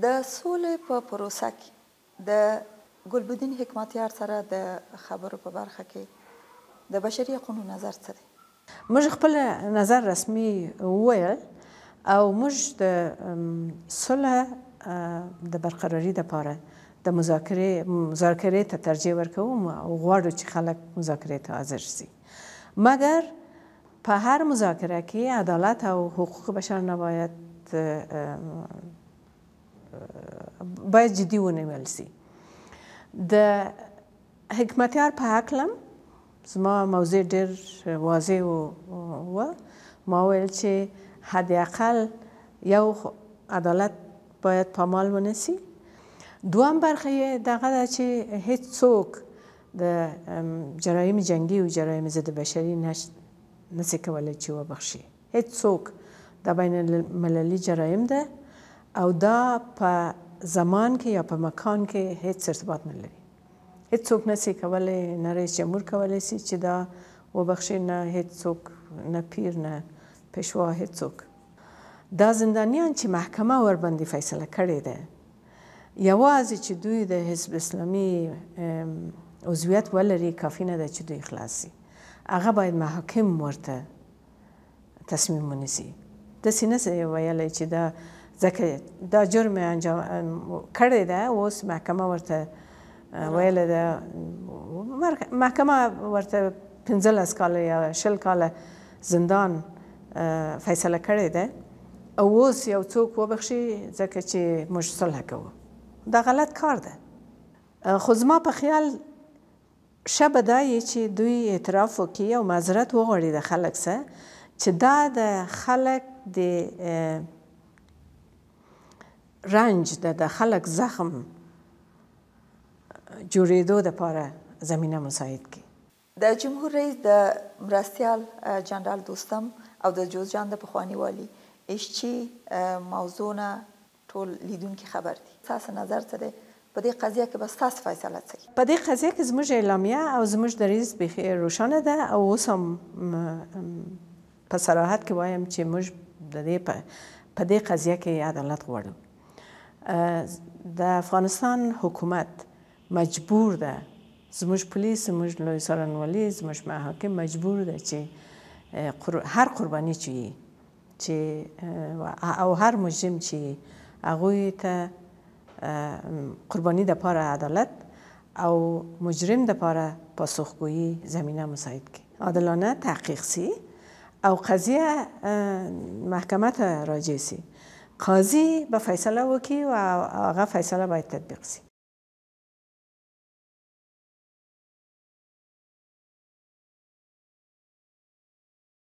د سولې په پروسه کې د ګلبدین حکمتیار سره د خبرو په برخه کې د بشري حقوقو نظر څه دی موږ خپل نظر رسمي وویل او موږ د صلح د برقراری لپاره د مذاکره مذاکره ته ترجیح ورکوم او غواړو چې خلک مذاکره ته حاضر شي مګر په هر مذاکره کې عدالت او حقوق بشر نباید باید جدي ونیول سي د حکمتیار په حکلم زما موضوع ډېر واضح و ما ویل چې حداقل یو عدالت باید پامال ونسی دوام برخه دغه چې هیڅ څوک د جرایم جنگی او جرایم ضد بشری نش نسې کولای چې وبخشي هیڅ څوک د بین المللي جرایم ده او دا په زمان کې یا په مکان کې هیڅ ارتباط نه لري هیڅوک نسی کولای نه رئیس جمهور کولای سي چې دا وبخښي نه هیڅوک نه پیر نه پېشوا هیڅوک دا زندانیان چې محکمه وربندې فیصله کړې ده یوازې چې دوی د حزب اسلامي عضویت ولري کافی نه ده چې دوی خلاصي هغه باید محاکم ورته تصمیم ونیسي داسې نه ویلی چې دا ځکه دا جرم انجام کړی ده اوس محکمه ورته ویل ده محکمه ورته پنځلس کاله یا شل کاله زندان فیصله کړې ده او اوس یو څوک وبخشي ځکه چې موږ صلح کوو دا غلط کار ده خو زما په خیال شبه دا چې دوی اعتراف وکړي او معذرت وغواړي د خلک سره چې دا د خلک د رنج د د خلک زخم جوړېدو دپاره زمینه مساعد کړي د جمهور رئیس د مرستیال جنرال دوستم او د جوزجان د پخوانی والی اشچی موضوع نه ټول لیدونکي خبر دي تاسو نظر څه دی په دې قضیه کې بس تاسو فیصله څه په دې قضیه کې زموږ اعلامیه او زموږ دریز بخیر روشانه ده او اوس هم په صراحت کې وایم چې موږ د دې په دې قضیه کې عدالت غواړو د افغانستان حکومت مجبور ده زموږ پولیس زموږ لوی سرنوالي زموږ محاکم مجبور ده چې هر قرباني چي چې او هر مجرم چې هغه ته قرباني د پاره عدالت او مجرم د پاره پاسخگویی زمینه مساعد کی عادلانه تحقیق سی او قضیه محکمه ته راجع سی قاضی به فیصله وکی و هغه فیصله باید تطبیق